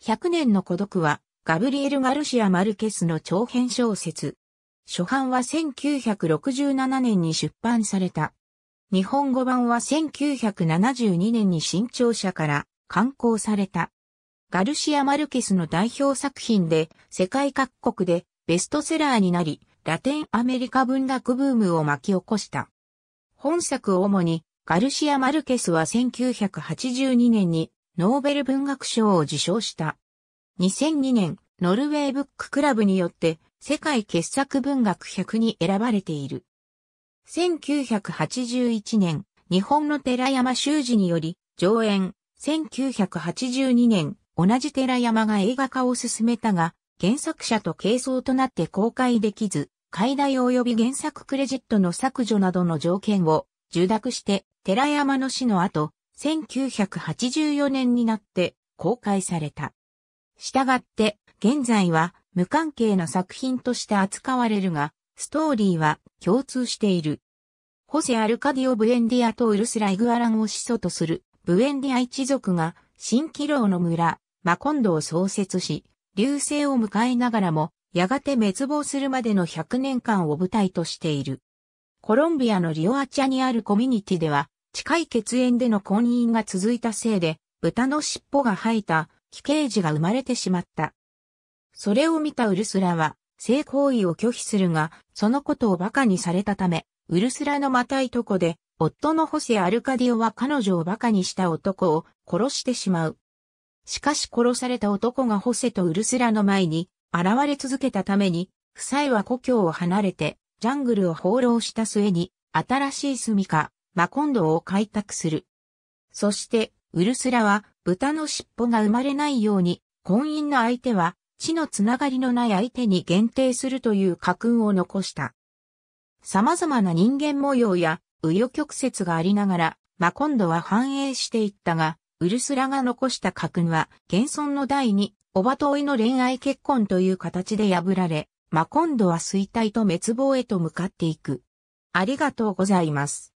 100年の孤独は、ガブリエル・ガルシア・マルケスの長編小説。初版は1967年に出版された。日本語版は1972年に新潮社から刊行された。ガルシア・マルケスの代表作品で、世界各国でベストセラーになり、ラテンアメリカ文学ブームを巻き起こした。本作を主に、ガルシア・マルケスは1982年にノーベル文学賞を受賞した。2002年、ノルウェーブッククラブによって世界傑作文学100に選ばれている。1981年、日本の寺山修司により上演。1982年、同じ寺山が映画化を進めたが、原作者と軽装となって公開できず、解題及び原作クレジットの削除などの条件を受諾して、寺山の死の後、1984年になって公開された。したがって、現在は無関係な作品として扱われるが、ストーリーは共通している。ホセ・アルカディオ・ブエンディアとウルスラ・イグアランを始祖とするブエンディア一族が新キ楼の村、マコンドを創設し、流星を迎えながらも、やがて滅亡するまでの100年間を舞台としている。コロンビアのリオアチャにあるコミュニティでは、近い血縁での婚姻が続いたせいで、豚の尻尾が生えた、奇形児が生まれてしまった。それを見たウルスラは、性行為を拒否するが、そのことを馬鹿にされたため、ウルスラのまたいとこで、夫のホセ・アルカディオは彼女を馬鹿にした男を殺してしまう。しかし殺された男がホセとウルスラの前に現れ続けたために、夫妻は故郷を離れてジャングルを放浪した末に新しい住みか、マコンドを開拓する。そして、ウルスラは、豚の尻尾が生まれないように、婚姻の相手は、地のつながりのない相手に限定するという家訓を残した。様々な人間模様や、紆余曲折がありながら、マコンドは繁栄していったが、ウルスラが残した家訓は、現存の第二、おばとおいの恋愛結婚という形で破られ、マコンドは衰退と滅亡へと向かっていく。ありがとうございます。